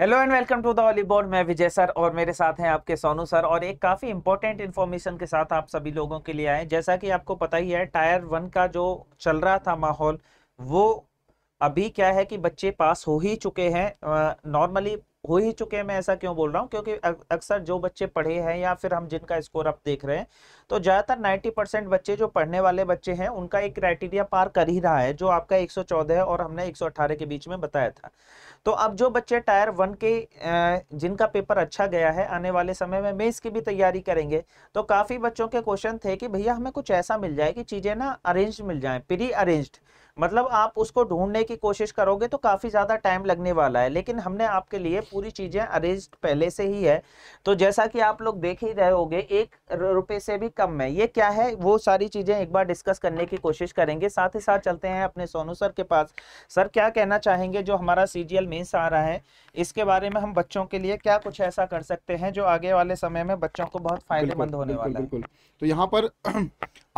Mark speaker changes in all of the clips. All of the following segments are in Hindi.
Speaker 1: Hello and welcome to the Oliveboard मैं विजय सर और मेरे साथ हैं आपके सोनू सर और एक काफ़ी इंपॉर्टेंट इन्फॉर्मेशन के साथ आप सभी लोगों के लिए आए जैसा कि आपको पता ही है टायर वन का जो चल रहा था माहौल वो अभी क्या है कि बच्चे पास हो ही चुके हैं नॉर्मली हो ही चुके हैं मैं ऐसा क्यों बोल रहा हूँ क्योंकि अक्सर जो बच्चे पढ़े हैं या फिर हम जिनका स्कोर आप देख रहे हैं तो ज़्यादातर नाइन्टी परसेंट बच्चे जो पढ़ने वाले बच्चे हैं उनका एक क्राइटेरिया पार कर ही रहा है जो आपका एक है और हमने एक के बीच में बताया था तो अब जो बच्चे टायर वन के जिनका पेपर अच्छा गया है आने वाले समय में मेंस की भी तैयारी करेंगे तो काफ़ी बच्चों के क्वेश्चन थे कि भैया हमें कुछ ऐसा मिल जाए कि चीज़ें ना अरेंज मिल जाए प्री अरेंज्ड मतलब आप उसको ढूंढने की कोशिश करोगे तो काफ़ी ज़्यादा टाइम लगने वाला है लेकिन हमने आपके लिए पूरी चीज़ें अरेंज पहले से ही है तो जैसा कि आप लोग देख ही रहे होगे एक रुपये से भी कम है ये क्या है वो सारी चीज़ें एक बार डिस्कस करने की कोशिश करेंगे साथ ही साथ चलते हैं अपने सोनू सर के पास सर क्या कहना चाहेंगे जो हमारा सी में मीन्स आ रहा है इसके बारे में हम बच्चों के लिए क्या कुछ ऐसा कर सकते हैं जो आगे वाले समय
Speaker 2: में बच्चों को बहुत फायदेमंद होने बिल्कुल, वाला बिल्कुल। है तो यहाँ पर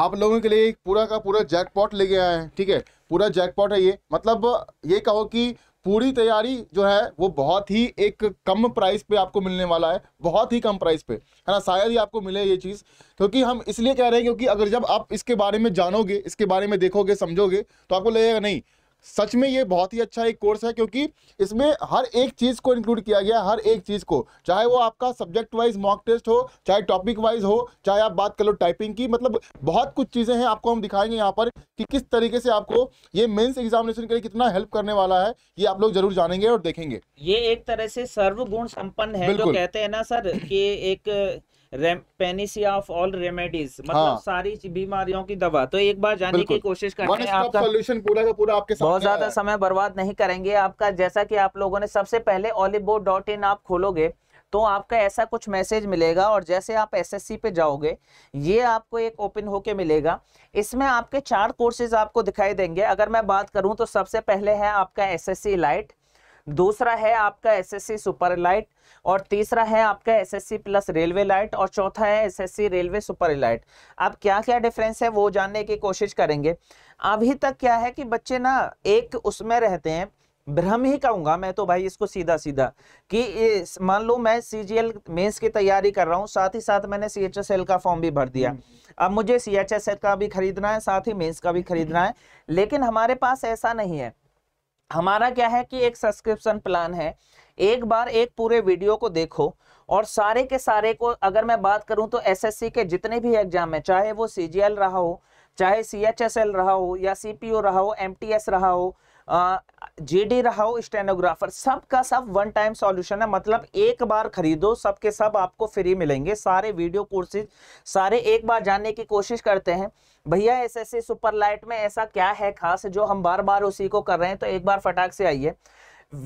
Speaker 2: आप लोगों के लिए पूरा का पूरा जैकपॉट ले गया है ठीक है पूरा जैकपॉट है ये मतलब ये कहो कि पूरी तैयारी जो है वो बहुत ही एक कम प्राइस पे आपको मिलने वाला है बहुत ही कम प्राइस पे है ना शायद ही आपको मिले ये चीज़ क्योंकि हम इसलिए कह रहे हैं क्योंकि अगर जब आप इसके बारे में जानोगे इसके बारे में देखोगे समझोगे तो आपको लगेगा नहीं सच में ये बहुत ही अच्छा एक कोर्स है क्योंकि इसमें हर एक चीज़ को इंक्लूड किया गया हर एक चीज़ को चाहे वो आपका सब्जेक्ट वाइज मॉक टेस्ट हो चाहे टॉपिक वाइज हो चाहे आप बात कर लो टाइपिंग की मतलब बहुत कुछ चीज़ें हैं आपको हम दिखाएंगे यहाँ पर कि किस तरीके से आपको ये मेन्स एग्जामिनेशन के लिए कितना हेल्प करने वाला है ये आप लोग जरूर जानेंगे और देखेंगे
Speaker 1: ये एक तरह से सर्वगुण संपन्न है जो कहते हैं ना सर कि एक पेनिसिया ऑफ ऑल रेमेडीज मतलब हाँ। सारी बीमारियों की दवा तो एक बार जाने की कोशिश करते हैं आपका सॉल्यूशन
Speaker 2: पूरा का पूरा आपके
Speaker 1: सामने बहुत ज्यादा समय बर्बाद नहीं करेंगे आपका जैसा कि आप लोगों ने सबसे पहले ऑलिबो डॉट इन आप खोलोगे तो आपका ऐसा कुछ मैसेज मिलेगा और जैसे आप एसएससी पे जाओगे ये आपको एक ओपन होके मिलेगा इसमें आपके चार कोर्सेज आपको दिखाई देंगे अगर मैं बात करूं तो सबसे पहले है आपका एसएससी लाइट दूसरा है आपका एसएससी सुपर लाइट और तीसरा है आपका एसएससी प्लस रेलवे लाइट और चौथा है एसएससी रेलवे सुपर इलाइट अब क्या क्या डिफरेंस है वो जानने की कोशिश करेंगे अभी तक क्या है कि बच्चे ना एक उसमें रहते हैं भ्रम ही कहूंगा मैं तो भाई इसको सीधा सीधा कि मान लो मैं सी जी एल मेन्स की तैयारी कर रहा हूँ साथ ही साथ मैंने सी एच एस एल का फॉर्म भी भर दिया हम्म। अब मुझे सी एच एस एल का भी खरीदना है साथ ही मेन्स का भी खरीदना है लेकिन हमारे पास ऐसा नहीं है हमारा क्या है कि एक सब्सक्रिप्शन प्लान है एक बार एक पूरे वीडियो को देखो और सारे के सारे को अगर मैं बात करूं तो एसएससी के जितने भी एग्जाम है चाहे वो सीजीएल रहा हो चाहे सीएचएसएल रहा हो या सीपीओ रहा हो एमटीएस रहा हो जीडी रहा हो स्टेनोग्राफर सब का सब वन टाइम सॉल्यूशन है मतलब एक बार खरीदो सब के सब आपको फ्री मिलेंगे सारे वीडियो कोर्सेज सारे एक बार जानने की कोशिश करते हैं भैया एसएससी लाइट में ऐसा क्या है खास जो हम बार बार उसी को कर रहे हैं तो एक बार फटाक से आइए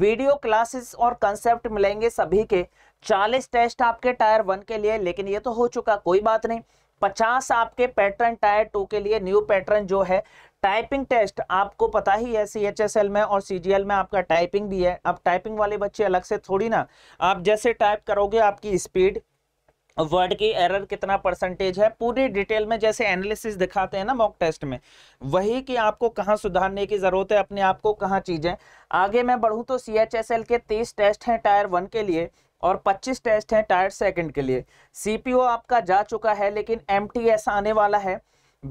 Speaker 1: वीडियो क्लासेस और कंसेप्ट मिलेंगे सभी के 40 टेस्ट आपके टायर वन के लिए लेकिन ये तो हो चुका कोई बात नहीं 50 आपके पैटर्न टायर टू के लिए न्यू पैटर्न जो है टाइपिंग टेस्ट आपको पता ही है सी एच एस एल में और सी जी एल में आपका टाइपिंग भी है अब टाइपिंग वाले बच्चे अलग से थोड़ी ना आप जैसे टाइप करोगे आपकी स्पीड वर्ड की एरर कितना परसेंटेज है पूरी डिटेल में जैसे एनालिसिस दिखाते हैं ना मॉक टेस्ट में वही कि आपको कहाँ सुधारने की ज़रूरत है अपने आप को कहाँ चीज़ें आगे मैं बढ़ूँ तो सी एच एस एल के तीस टेस्ट हैं टायर वन के लिए और 25 टेस्ट हैं टायर सेकंड के लिए सीपीओ आपका जा चुका है लेकिन एस आने वाला है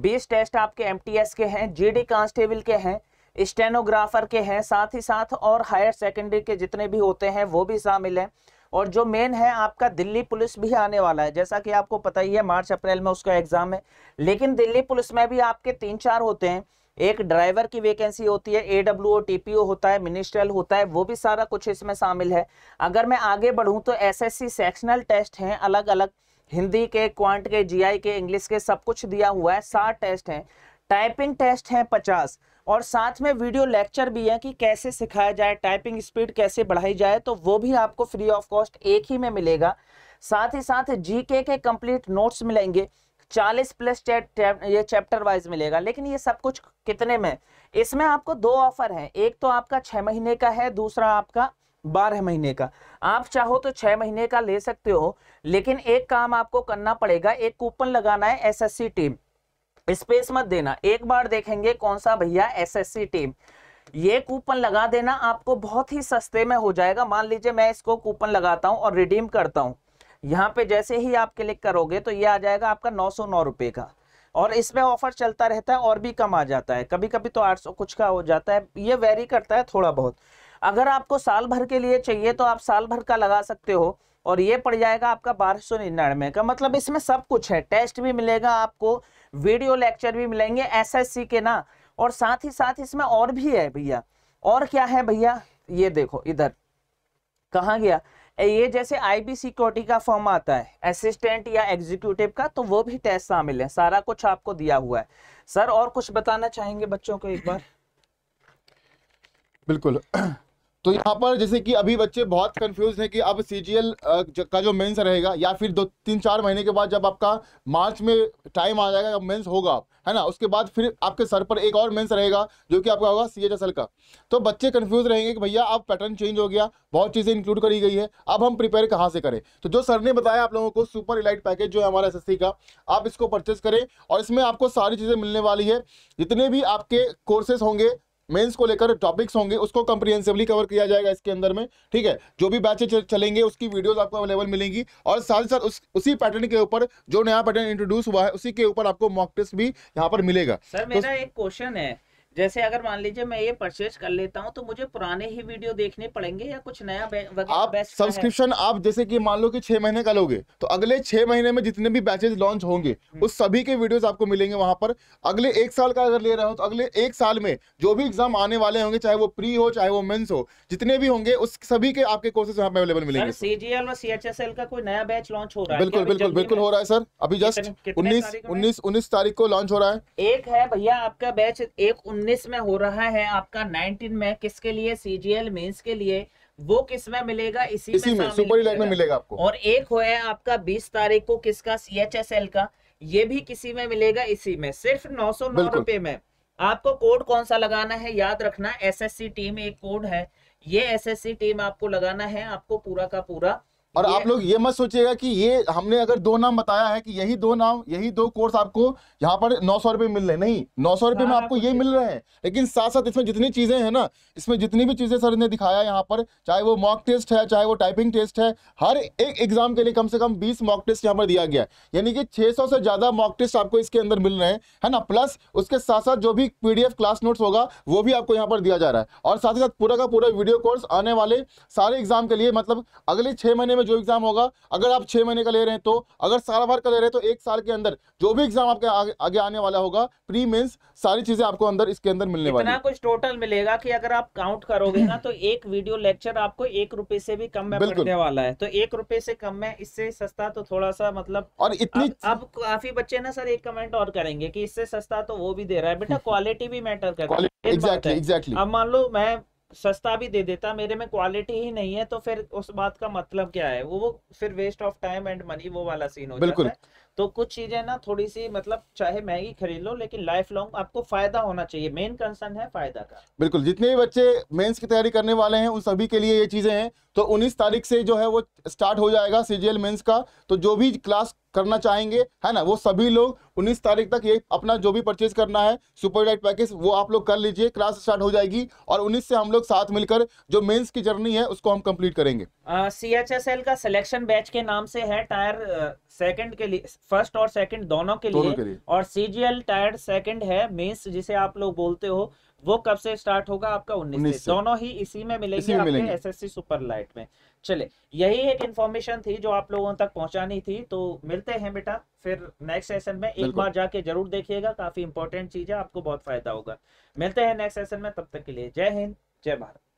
Speaker 1: 20 टेस्ट आपके एस के हैं जीडी कांस्टेबल के हैं स्टेनोग्राफर के हैं साथ ही साथ और हायर सेकेंडरी के जितने भी होते हैं वो भी शामिल हैं और जो मेन है आपका दिल्ली पुलिस भी आने वाला है जैसा कि आपको पता ही है मार्च अप्रैल में उसका एग्जाम है लेकिन दिल्ली पुलिस में भी आपके तीन चार होते हैं एक ड्राइवर की वैकेंसी होती है ए डब्ल्यू ओ टी होता है मिनिस्ट्रियल होता है वो भी सारा कुछ इसमें शामिल है अगर मैं आगे बढ़ूँ तो एस सेक्शनल टेस्ट हैं अलग अलग हिंदी के क्वांट के जी के इंग्लिश के सब कुछ दिया हुआ है सात टेस्ट हैं टाइपिंग टेस्ट हैं पचास और साथ में वीडियो लेक्चर भी है कि कैसे सिखाया जाए टाइपिंग स्पीड कैसे बढ़ाई जाए तो वो भी आपको फ्री ऑफ कॉस्ट एक ही में मिलेगा साथ ही साथ जीके के कंप्लीट नोट्स मिलेंगे चालीस प्लस ये चैप्टर वाइज मिलेगा लेकिन ये सब कुछ कितने में इसमें आपको दो ऑफर है एक तो आपका छः महीने का है दूसरा आपका बारह महीने का आप चाहो तो छः महीने का ले सकते हो लेकिन एक काम आपको करना पड़ेगा एक कूपन लगाना है एसएससी टीम स्पेस मत देना एक बार देखेंगे कौन सा भैया एसएससी टीम ये कूपन लगा देना आपको बहुत ही सस्ते में हो जाएगा मान लीजिए मैं इसको कूपन लगाता हूं और रिडीम करता हूं यहाँ पे जैसे ही आप क्लिक करोगे तो ये आ जाएगा आपका नौ सौ नौ रुपए का और इसमें ऑफर चलता रहता है और भी कम आ जाता है कभी कभी तो आठ सौ कुछ का हो जाता है ये वेरी करता है थोड़ा बहुत अगर आपको साल भर के लिए चाहिए तो आप साल भर का लगा सकते हो और ये पड़ जाएगा आपका बारह सौ निन्यानवे का मतलब इसमें सब कुछ है टेस्ट भी मिलेगा आपको वीडियो लेक्चर भी मिलेंगे एसएससी के ना और साथ ही साथ इसमें और भी है भैया और क्या है भैया ये देखो इधर कहा गया ये जैसे आईबी सिक्योरिटी का फॉर्म आता है असिस्टेंट या एग्जीक्यूटिव का तो वो भी टेस्ट शामिल है सारा कुछ आपको दिया हुआ है सर और कुछ बताना चाहेंगे
Speaker 2: बच्चों को एक बार बिल्कुल तो यहाँ पर जैसे कि अभी बच्चे बहुत कंफ्यूज हैं कि अब सी का जो मेंस रहेगा या फिर दो तीन चार महीने के बाद जब आपका मार्च में टाइम आ जाएगा मेंस होगा है ना उसके बाद फिर आपके सर पर एक और मेंस रहेगा जो कि आपका होगा सी एच का तो बच्चे कंफ्यूज रहेंगे कि भैया अब पैटर्न चेंज हो गया बहुत चीज़ें इंक्लूड करी गई है अब हम प्रिपेयर कहाँ से करें तो जो सर ने बताया आप लोगों को सुपर इलाइट पैकेज जो है हमारा एस का आप इसको परचेज करें और इसमें आपको सारी चीज़ें मिलने वाली है जितने भी आपके कोर्सेज होंगे मेंस को लेकर टॉपिक्स होंगे उसको कंप्रीहेंसिवली कवर किया जाएगा इसके अंदर में ठीक है जो भी बैचेज चलेंगे उसकी वीडियोस आपको अवेलेबल मिलेंगी और साथ ही साथ उस, उसी पैटर्न के ऊपर जो नया पैटर्न इंट्रोड्यूस हुआ है उसी के ऊपर आपको मॉक टेस्ट भी यहाँ पर मिलेगा सर तो मेरा
Speaker 1: एक क्वेश्चन है जैसे अगर मान लीजिए मैं ये परचेज कर लेता हूँ तो मुझे पुराने ही वीडियो देखने पड़ेंगे या कुछ नया आप सब्सक्रिप्शन
Speaker 2: आप जैसे कि मान लो कि छह महीने का लोगे तो अगले छह महीने में जितने भी बैचेज लॉन्च होंगे हम्म। उस सभी के वीडियोस आपको मिलेंगे वहां पर अगले एक साल का अगर ले रहे हो तो अगले एक साल में जो भी एग्जाम आने वाले होंगे चाहे वो प्री हो चाहे वो मेन्स हो जितने भी होंगे उस सभी के आपके कोर्सेज यहाँ पे अवेलेबल मिलेंगे
Speaker 1: सीजीएल और सी का कोई नया बैच लॉन्च हो रहा है बिल्कुल बिल्कुल बिल्कुल
Speaker 2: हो रहा है सर अभी जस्ट उन्नीस उन्नीस उन्नीस तारीख को लॉन्च हो रहा
Speaker 1: है एक है भैया आपका बैच एक 19 में हो रहा है आपका 19 में किसके लिए सीजीएल मेंस के लिए वो किस में मिलेगा इसी, इसी में, में सुपर इलेक्ट में मिलेगा आपको और एक हो है आपका 20 तारीख को किसका सीएचएसएल का ये भी किसी में मिलेगा इसी में सिर्फ नौ सौ नौ रुपए में आपको कोड कौन सा लगाना है याद रखना एसएससी टीम एक कोड है ये एसएससी टीम आपको लगाना है आपको पूरा का पूरा
Speaker 2: और आप लोग ये मत सोचिएगा कि ये हमने अगर दो नाम बताया है कि यही दो नाम यही दो कोर्स आपको यहाँ पर नौ सौ रुपए मिल रहे नहीं नौ सौ रुपए में आपको ये मिल रहे हैं लेकिन साथ साथ इसमें जितनी चीज़ें हैं ना इसमें जितनी भी चीज़ें सर ने दिखाया यहाँ पर चाहे वो मॉक टेस्ट है चाहे वो टाइपिंग टेस्ट है हर एक एग्जाम के लिए कम से कम बीस मॉक टेस्ट यहाँ पर दिया गया है यानी कि सौ से ज़्यादा मॉक टेस्ट आपको इसके अंदर मिल रहे हैं है ना प्लस उसके साथ साथ जो भी पीडीएफ क्लास नोट्स होगा वो भी आपको यहाँ पर दिया जा रहा है और साथ ही साथ पूरा का पूरा वीडियो कोर्स आने वाले सारे एग्जाम के लिए मतलब अगले छह महीने में में जो एग्ज़ाम होगा अगर आप छह महीने का ले रहे हैं तो अगर साल भर का ले रहे हैं तो एक साल के अंदर जो भी एग्ज़ाम आपके आगे, आने वाला होगा प्री मेंस सारी चीज़ें आपको अंदर इसके अंदर मिलने वाली
Speaker 1: कुछ टोटल मिलेगा की अगर आप काउंट करोगे ना तो एक वीडियो लेक्चर आपको एक रुपए से भी कम में पड़ने वाला है तो एक रुपए से कम में इससे सस्ता तो थोड़ा सा मतलब और इतनी अब काफ़ी बच्चे ना सर एक कमेंट और करेंगे की इससे सस्ता तो वो भी दे रहा है बेटा क्वालिटी भी मैटर करता है एग्जैक्टली एग्जैक्टली अब मान लो मैं सस्ता भी दे देता मेरे में क्वालिटी ही नहीं है तो फिर उस बात का मतलब क्या है वो वो फिर waste of time and money वो वाला सीन हो जाता है तो कुछ चीजें ना थोड़ी सी मतलब चाहे महंगी खरीद लो लेकिन लाइफ लॉन्ग आपको फायदा होना चाहिए मेन कंसर्न है फायदा का
Speaker 2: बिल्कुल जितने भी बच्चे मेंस की तैयारी करने वाले हैं उन सभी के लिए ये चीजें हैं तो 19 तारीख से जो है वो स्टार्ट हो जाएगा सीजीएल मेंस का तो जो भी क्लास करना चाहेंगे है ना वो सभी लोग 19 तारीख तक ये अपना जो भी परचेज करना है सुपर डाइट पैकेज वो आप लोग कर लीजिए क्लास स्टार्ट हो जाएगी और 19 से हम लोग साथ मिलकर जो मेंस की जर्नी है उसको हम कंप्लीट करेंगे
Speaker 1: सी एच एस एल का सिलेक्शन बैच के नाम से है टायर सेकंड के लिए फर्स्ट और सेकंड दोनों के लिए, के लिए। और सीजीएल टायर सेकंड है मेन्स जिसे आप लोग बोलते हो वो कब से स्टार्ट होगा आपका 19 से दोनों ही इसी में मिलेगी आपके एस एस मिलेंगे। एसएससी सुपर लाइट में चले यही एक इन्फॉर्मेशन थी जो आप लोगों तक पहुंचानी थी तो मिलते हैं बेटा फिर नेक्स्ट सेशन में एक बार जाके जरूर देखिएगा काफी इंपॉर्टेंट चीज है आपको बहुत फायदा होगा मिलते हैं नेक्स्ट सेशन में तब तक के लिए जय हिंद जय भारत